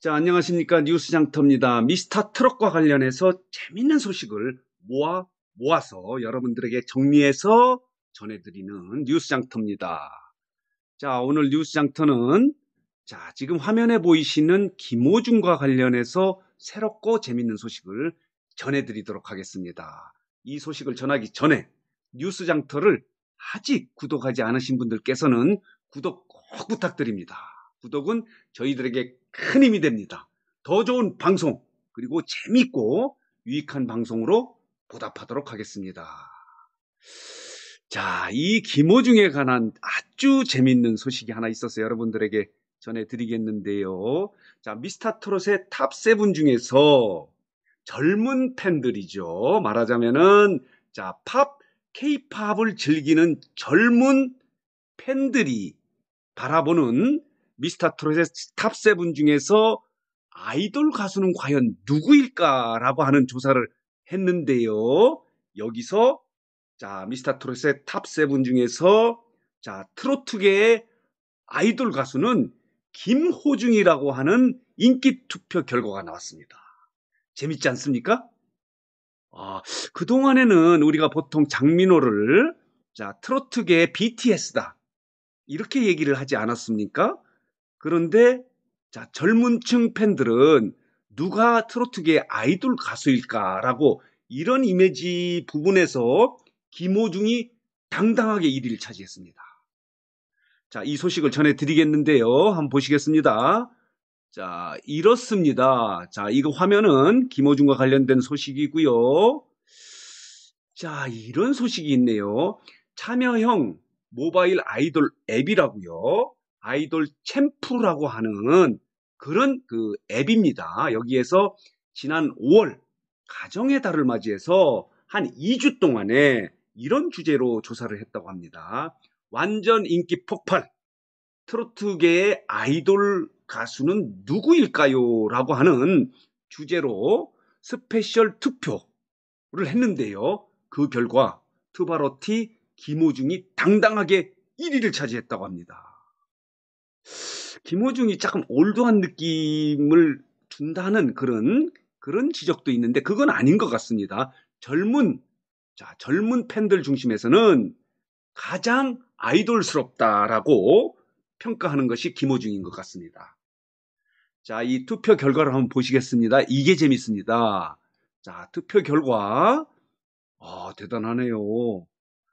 자, 안녕하십니까. 뉴스 장터입니다. 미스터 트럭과 관련해서 재밌는 소식을 모아, 모아서 여러분들에게 정리해서 전해드리는 뉴스 장터입니다. 자, 오늘 뉴스 장터는 자, 지금 화면에 보이시는 김호중과 관련해서 새롭고 재밌는 소식을 전해드리도록 하겠습니다. 이 소식을 전하기 전에 뉴스 장터를 아직 구독하지 않으신 분들께서는 구독 꼭 부탁드립니다. 구독은 저희들에게 큰 힘이 됩니다. 더 좋은 방송 그리고 재밌고 유익한 방송으로 보답하도록 하겠습니다. 자, 이 김호중에 관한 아주 재밌는 소식이 하나 있어서 여러분들에게 전해드리겠는데요. 자, 미스터 트롯의 탑7 중에서 젊은 팬들이죠. 말하자면은 자, 팝, 케이팝을 즐기는 젊은 팬들이 바라보는 미스터 트롯의 탑 세븐 중에서 아이돌 가수는 과연 누구일까라고 하는 조사를 했는데요. 여기서 자 미스터 트롯의 탑 세븐 중에서 자 트로트계의 아이돌 가수는 김호중이라고 하는 인기 투표 결과가 나왔습니다. 재밌지 않습니까? 아, 그동안에는 우리가 보통 장민호를 자, 트로트계의 BTS다. 이렇게 얘기를 하지 않았습니까? 그런데 자, 젊은 층 팬들은 누가 트로트계 아이돌 가수일까라고 이런 이미지 부분에서 김호중이 당당하게 1위를 차지했습니다. 자, 이 소식을 전해드리겠는데요. 한번 보시겠습니다. 자, 이렇습니다. 자, 이거 화면은 김호중과 관련된 소식이고요. 자, 이런 소식이 있네요. 참여형 모바일 아이돌 앱이라고요. 아이돌 챔프라고 하는 그런 그 앱입니다. 여기에서 지난 5월 가정의 달을 맞이해서 한 2주 동안에 이런 주제로 조사를 했다고 합니다. 완전 인기 폭발. 트로트계의 아이돌 가수는 누구일까요? 라고 하는 주제로 스페셜 투표를 했는데요. 그 결과 투바로티, 김호중이 당당하게 1위를 차지했다고 합니다. 김호중이 조금 올드한 느낌을 준다는 그런 그런 지적도 있는데 그건 아닌 것 같습니다. 젊은 자 젊은 팬들 중심에서는 가장 아이돌스럽다라고 평가하는 것이 김호중인 것 같습니다. 자, 이 투표 결과를 한번 보시겠습니다. 이게 재밌습니다. 자, 투표 결과. 아, 대단하네요.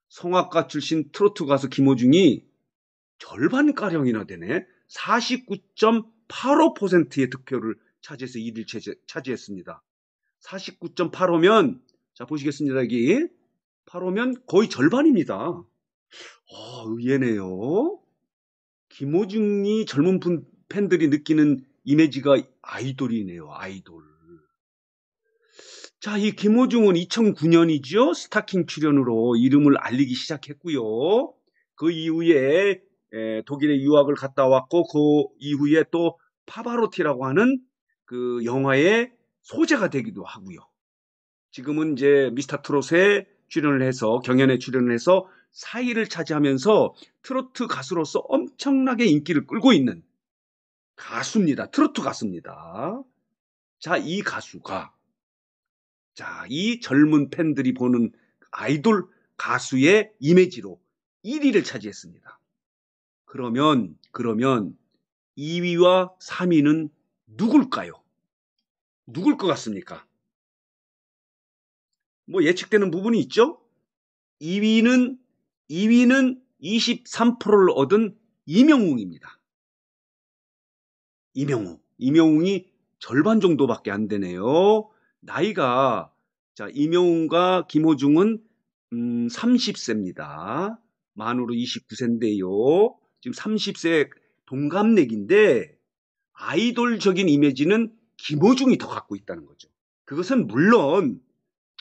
성악가 출신 트로트 가수 김호중이 절반가량이나 되네. 49.85%의 득표를 차지해서 1위를 차지, 차지했습니다. 49.85면 자 보시겠습니다. 여기 8호면 거의 절반입니다. 어, 의외네요. 김호중이 젊은 분, 팬들이 느끼는 이미지가 아이돌이네요. 아이돌. 자, 이 김호중은 2009년이죠. 스타킹 출연으로 이름을 알리기 시작했고요. 그 이후에 에, 독일에 유학을 갔다 왔고 그 이후에 또 파바로티라고 하는 그 영화의 소재가 되기도 하고요. 지금은 이제 미스터 트롯에 출연을 해서 경연에 출연을 해서 사위를 차지하면서 트로트 가수로서 엄청나게 인기를 끌고 있는 가수입니다. 트로트 가수입니다. 자, 이 가수가 자, 이 젊은 팬들이 보는 아이돌 가수의 이미지로 1위를 차지했습니다. 그러면 그러면 2위와 3위는 누굴까요? 누굴 것 같습니까? 뭐 예측되는 부분이 있죠? 2위는 2위는 23%를 얻은 이명웅입니다. 이명웅. 이명웅이 절반 정도밖에 안 되네요. 나이가 자, 이명웅과 김호중은 음, 30세입니다. 만으로 29세인데요. 지금 30세 동갑내기인데 아이돌적인 이미지는 김호중이 더 갖고 있다는 거죠. 그것은 물론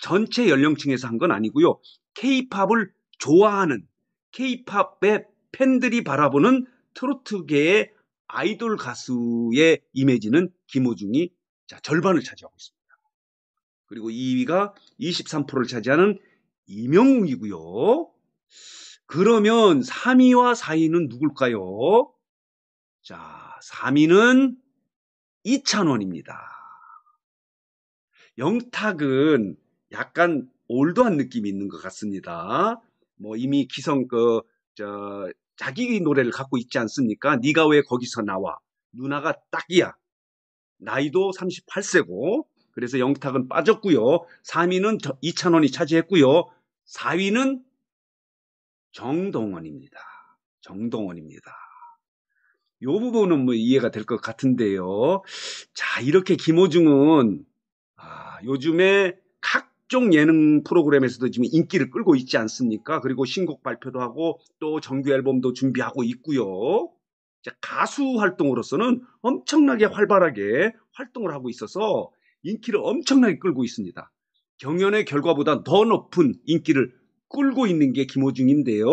전체 연령층에서 한 건 아니고요. 케이팝을 좋아하는 케이팝의 팬들이 바라보는 트로트계의 아이돌 가수의 이미지는 김호중이 자, 절반을 차지하고 있습니다. 그리고 2위가 23%를 차지하는 이명웅이고요. 그러면 3위와 4위는 누굴까요? 자, 3위는 이찬원입니다. 영탁은 약간 올드한 느낌이 있는 것 같습니다. 뭐 이미 기성 그 저 자기 노래를 갖고 있지 않습니까? 네가 왜 거기서 나와? 누나가 딱이야. 나이도 38세고 그래서 영탁은 빠졌고요. 3위는 이찬원이 차지했고요. 4위는 정동원입니다. 정동원입니다. 요 부분은 뭐 이해가 될 것 같은데요. 자, 이렇게 김호중은 아, 요즘에 각종 예능 프로그램에서도 지금 인기를 끌고 있지 않습니까? 그리고 신곡 발표도 하고 또 정규 앨범도 준비하고 있고요. 자, 가수 활동으로서는 엄청나게 활발하게 활동을 하고 있어서 인기를 엄청나게 끌고 있습니다. 경연의 결과보다 더 높은 인기를 끌고 있는 게 김호중인데요.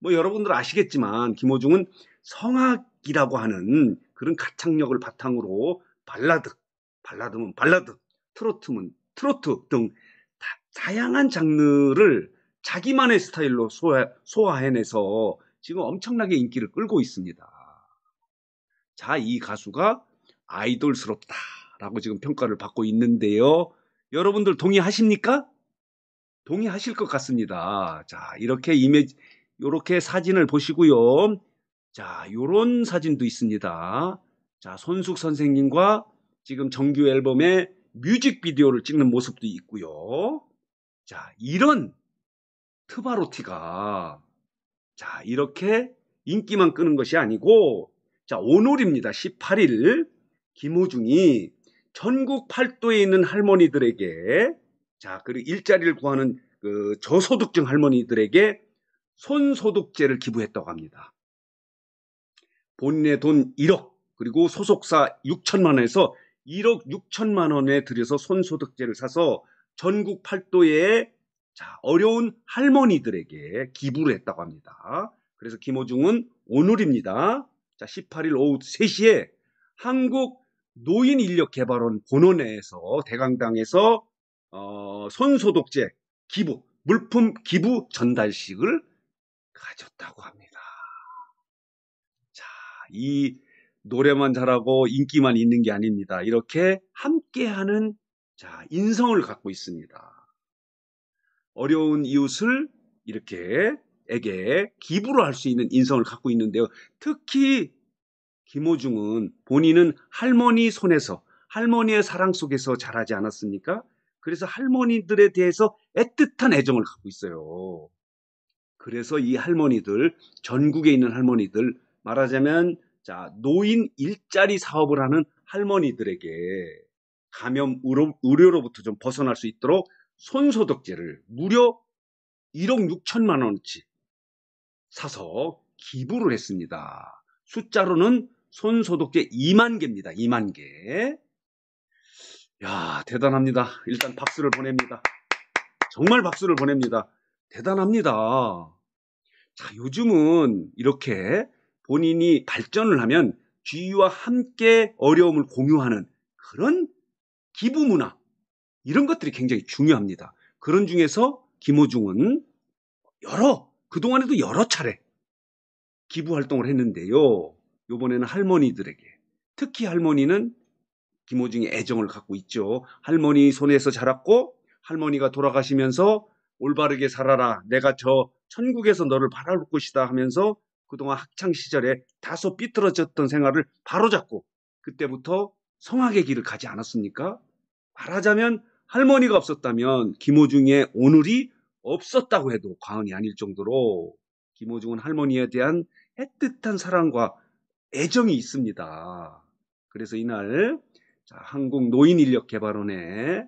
뭐 여러분들 아시겠지만 김호중은 성악이라고 하는 그런 가창력을 바탕으로 발라드, 발라드면 발라드, 트로트면 트로트 등 다양한 장르를 자기만의 스타일로 소화, 소화해내서 지금 엄청나게 인기를 끌고 있습니다. 자, 이 가수가 아이돌스럽다라고 지금 평가를 받고 있는데요. 여러분들 동의하십니까? 동의하실 것 같습니다. 자, 이렇게 이미지, 요렇게 사진을 보시고요. 자, 요런 사진도 있습니다. 자, 손숙 선생님과 지금 정규 앨범의 뮤직비디오를 찍는 모습도 있고요. 자, 이런 트바로티가 자, 이렇게 인기만 끄는 것이 아니고 자, 오늘입니다. 18일 김호중이 전국 팔도에 있는 할머니들에게 자, 그리고 일자리를 구하는 그 저소득층 할머니들에게 손소득제를 기부했다고 합니다. 본인의 돈 1억 그리고 소속사 6천만 원에서 1억 6천만 원에 들여서 손소득제를 사서 전국 팔도에 자, 어려운 할머니들에게 기부를 했다고 합니다. 그래서 김호중은 오늘입니다. 자, 18일 오후 3시에 한국 노인인력개발원 본원에서 대강당에서 어, 손소독제 기부, 물품 기부 전달식을 가졌다고 합니다. 자, 이 노래만 잘하고 인기만 있는 게 아닙니다. 이렇게 함께하는 자, 인성을 갖고 있습니다. 어려운 이웃을 이렇게 에게 기부로할 수 있는 인성을 갖고 있는데요. 특히 김호중은 본인은 할머니 손에서 할머니의 사랑 속에서 자라지 않았습니까? 그래서 할머니들에 대해서 애틋한 애정을 갖고 있어요. 그래서 이 할머니들, 전국에 있는 할머니들, 말하자면, 자, 노인 일자리 사업을 하는 할머니들에게 감염 의료로부터 좀 벗어날 수 있도록 손소독제를 무려 1억 6천만 원치 사서 기부를 했습니다. 숫자로는 손소독제 2만 개입니다. 2만 개. 야 대단합니다. 일단 박수를 보냅니다. 정말 박수를 보냅니다. 대단합니다. 자 요즘은 이렇게 본인이 발전을 하면 주위와 함께 어려움을 공유하는 그런 기부 문화 이런 것들이 굉장히 중요합니다. 그런 중에서 김호중은 여러 그동안에도 여러 차례 기부 활동을 했는데요. 요번에는 할머니들에게 특히 할머니는 김호중이 애정을 갖고 있죠. 할머니 손에서 자랐고 할머니가 돌아가시면서 올바르게 살아라. 내가 저 천국에서 너를 바라볼 것이다 하면서 그동안 학창 시절에 다소 삐뚤어졌던 생활을 바로잡고 그때부터 성악의 길을 가지 않았습니까? 말하자면 할머니가 없었다면 김호중의 오늘이 없었다고 해도 과언이 아닐 정도로 김호중은 할머니에 대한 애틋한 사랑과 애정이 있습니다. 그래서 이날 자, 한국 노인인력개발원에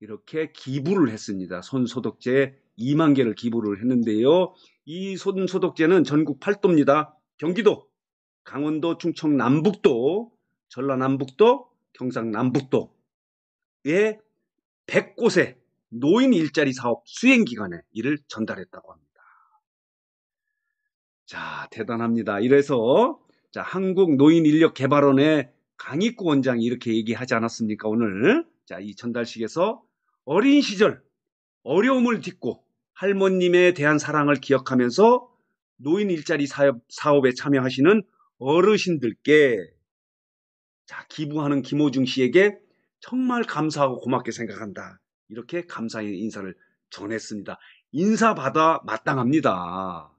이렇게 기부를 했습니다. 손소독제 2만 개를 기부를 했는데요. 이 손소독제는 전국 8도입니다. 경기도, 강원도, 충청 남북도, 전라남북도, 경상남북도에 100곳의 노인 일자리 사업 수행 기간에 이를 전달했다고 합니다. 자, 대단합니다. 이래서 자, 한국 노인 인력 개발원의 강익구 원장이 이렇게 얘기하지 않았습니까? 오늘 자이 전달식에서 어린 시절 어려움을 딛고 할머님에 대한 사랑을 기억하면서 노인 일자리 사업, 사업에 참여하시는 어르신들께 자, 기부하는 김호중 씨에게 정말 감사하고 고맙게 생각한다. 이렇게 감사의 인사를 전했습니다. 인사받아 마땅합니다.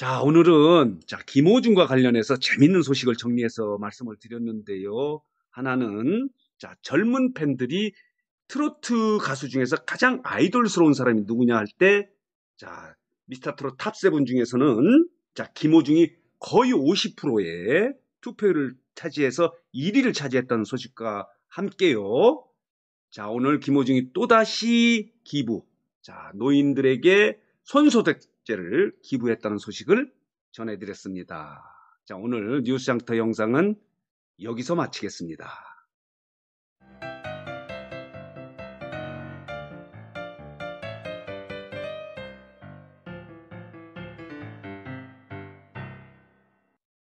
자, 오늘은 자, 김호중과 관련해서 재밌는 소식을 정리해서 말씀을 드렸는데요. 하나는 자, 젊은 팬들이 트로트 가수 중에서 가장 아이돌스러운 사람이 누구냐 할 때 자, 미스터 트롯 탑세븐 중에서는 자, 김호중이 거의 50%의 투표율을 차지해서 1위를 차지했다는 소식과 함께요. 자, 오늘 김호중이 또다시 기부. 자, 노인들에게 손소득 축제를 기부했다는 소식을 전해드렸습니다. 자, 오늘 뉴스장터 영상은 여기서 마치겠습니다.